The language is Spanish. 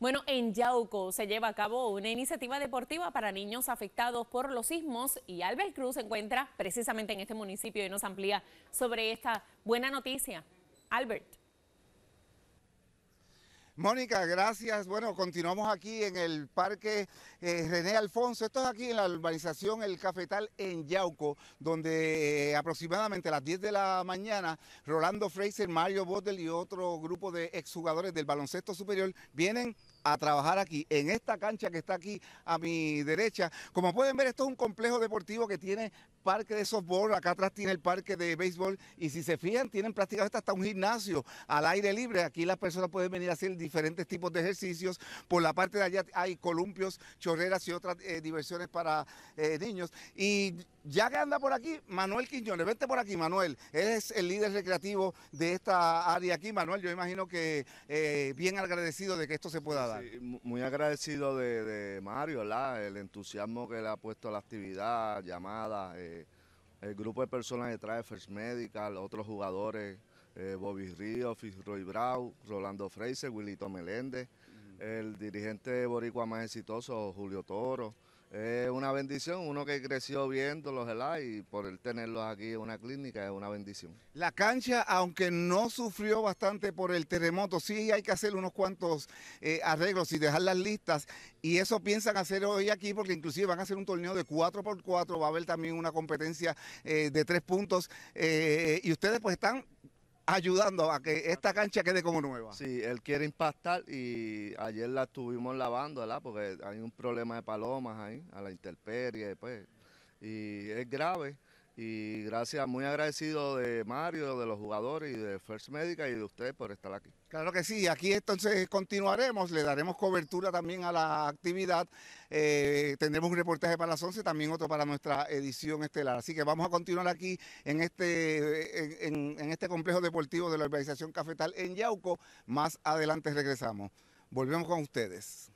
Bueno, en Yauco se lleva a cabo una iniciativa deportiva para niños afectados por los sismos y Albert Cruz se encuentra precisamente en este municipio y nos amplía sobre esta buena noticia. Albert. Mónica, gracias. Bueno, continuamos aquí en el Parque eh, René Alfonso. Esto es aquí en la urbanización El Cafetal en Yauco, donde eh, aproximadamente a las 10 de la mañana Rolando Fraser, Mario Botel y otro grupo de exjugadores del baloncesto superior vienen a trabajar aquí, en esta cancha que está aquí a mi derecha. Como pueden ver, esto es un complejo deportivo que tiene parque de softball, acá atrás tiene el parque de béisbol y si se fijan, tienen prácticamente hasta un gimnasio al aire libre. Aquí las personas pueden venir a hacer diferentes tipos de ejercicios. Por la parte de allá hay columpios, chorreras y otras eh, diversiones para eh, niños. Y ya que anda por aquí, Manuel Quiñones, vente por aquí, Manuel. es el líder recreativo de esta área aquí. Manuel, yo imagino que eh, bien agradecido de que esto se pueda muy agradecido de, Mario, El entusiasmo que le ha puesto a la actividad, llamadas, eh, el grupo de personas que trae First Medical, otros jugadores, eh, Bobby Río, Roy Brau, Rolando Fraser, Willito Meléndez, el dirigente boricua más exitoso, Julio Toro. Es una bendición, uno que creció viéndolos, ¿verdad? Y por el tenerlos aquí en una clínica es una bendición. La cancha, aunque no sufrió bastante por el terremoto, sí hay que hacer unos cuantos eh, arreglos y dejar listas. Y eso piensan hacer hoy aquí porque inclusive van a hacer un torneo de 4x4, va a haber también una competencia eh, de tres puntos. Eh, y ustedes pues están ayudando a que esta cancha quede como nueva. Sí, él quiere impactar y ayer la estuvimos lavando, ¿verdad? Porque hay un problema de palomas ahí, a la intemperie, pues, y es grave y gracias, muy agradecido de Mario, de los jugadores y de First Medica y de usted por estar aquí. Claro que sí, aquí entonces continuaremos, le daremos cobertura también a la actividad. Eh, tendremos un reportaje para las 11, también otro para nuestra edición estelar. Así que vamos a continuar aquí en este, en, en este complejo deportivo de la organización Cafetal en Yauco. Más adelante regresamos. Volvemos con ustedes.